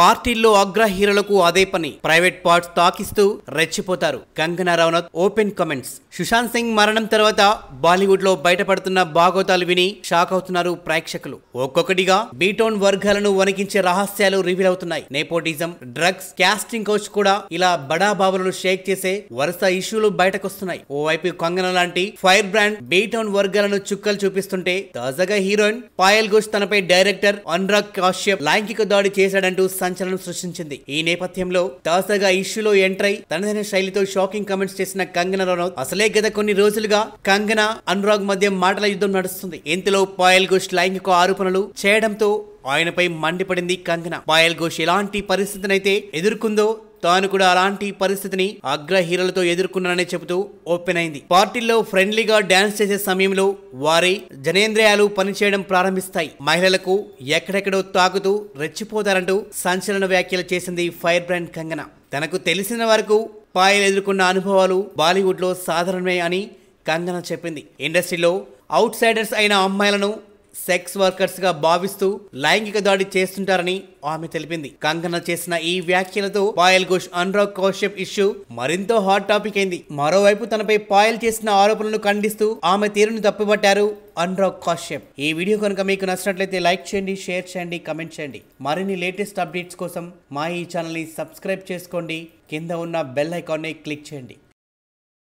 పార్టీల్లో అగ్రహీరులకు అదే పని ప్రైవేట్ పార్ట్స్ తాకిస్తూ రెచ్చిపోతారు కంగనా రనౌత్ ఓపెన్ కమెంట్స్ సుశాంత్ సింగ్ మరణం తర్వాత బాలీవుడ్ లో బయటపడుతున్న భాగోతాలు విని షాక్ అవుతున్నారు ప్రేక్షకులు ఒక్కొక్కటిగా బీటోన్ వర్గాలను వణికించే రహస్యాలు రివీల్ అవుతున్నాయి నేపోటిజం డ్రగ్స్ క్యాస్టింగ్ కోచ్ కూడా ఇలా బడా భావనలు షేక్ చేసే వరుస ఇష్యూలు బయటకొస్తున్నాయి ఓవైపు కంగన లాంటి ఫైర్ బ్రాండ్ బీటోన్ వర్గాలను చుక్కలు చూపిస్తుంటే తాజాగా హీరోయిన్ పాయల్ ఘోష్ తనపై డైరెక్టర్ అనురాగ్ కాశ్యప్ లైంగిక దాడి చేశాడంటూ సంచలనం సృష్టించింది ఈ నేపథ్యంలో తాజాగా ఇష్యూలో ఎంటర్ అయి తనదైన శైలితో షాకింగ్ కమెంట్స్ చేసిన కంగనా రనౌత్ అసలే గత కొన్ని రోజులుగా కంగనా అనురాగ్ మధ్య మాటల యుద్ధం నడుస్తుంది ఇంతలో పాయల్ ఘోష్ లైంగిక ఆరోపణలు చేయడంతో ఆయనపై మండిపడింది కంగనా పాయల్ ఘోష్ ఎలాంటి పరిస్థితినైతే ఎదుర్కొందో తాను కూడా అలాంటి పరిస్థితిని అగ్రహీరలతో ఎదుర్కొన్నానని చెబుతూ ఓపెన్ అయింది పార్టీల్లో ఫ్రెండ్లీగా డ్యాన్స్ చేసే సమయంలో వారి జనేంద్రియాలు పనిచేయడం ప్రారంభిస్తాయి మహిళలకు ఎక్కడెక్కడో తాకుతూ రెచ్చిపోతారంటూ సంచలన వ్యాఖ్యలు చేసింది ఫైర్ బ్రాండ్ కంగన తనకు తెలిసిన వరకు పాయలు ఎదుర్కొన్న అనుభవాలు బాలీవుడ్లో సాధారణమే అని కంగన చెప్పింది ఇండస్ట్రీలో అవుట్ సైడర్స్ అయిన అమ్మాయిలను సెక్స్ వర్కర్స్గా భావిస్తూ లైంగిక దాడి చేస్తుంటారని ఆమె తెలిపింది కంగన చేసిన ఈ వ్యాఖ్యలతో పాయల్ ఘోష్ అనురాగ్ కౌశ్యప్ ఇష్యూ మరింత హాట్ టాపిక్ అయింది మరోవైపు తనపై పాయల్ చేసిన ఆరోపణలను ఖండిస్తూ ఆమె తీరును తప్పుబట్టారు అనురాగ్ కౌశ్యప్ ఈ వీడియో కనుక మీకు నచ్చినట్లయితే లైక్ చేయండి షేర్ చేయండి కమెంట్ చేయండి మరిన్ని లేటెస్ట్ అప్డేట్స్ కోసం మా ఈ ఛానల్ని సబ్స్క్రైబ్ చేసుకోండి కింద ఉన్న బెల్ ఐకాన్ని క్లిక్ చేయండి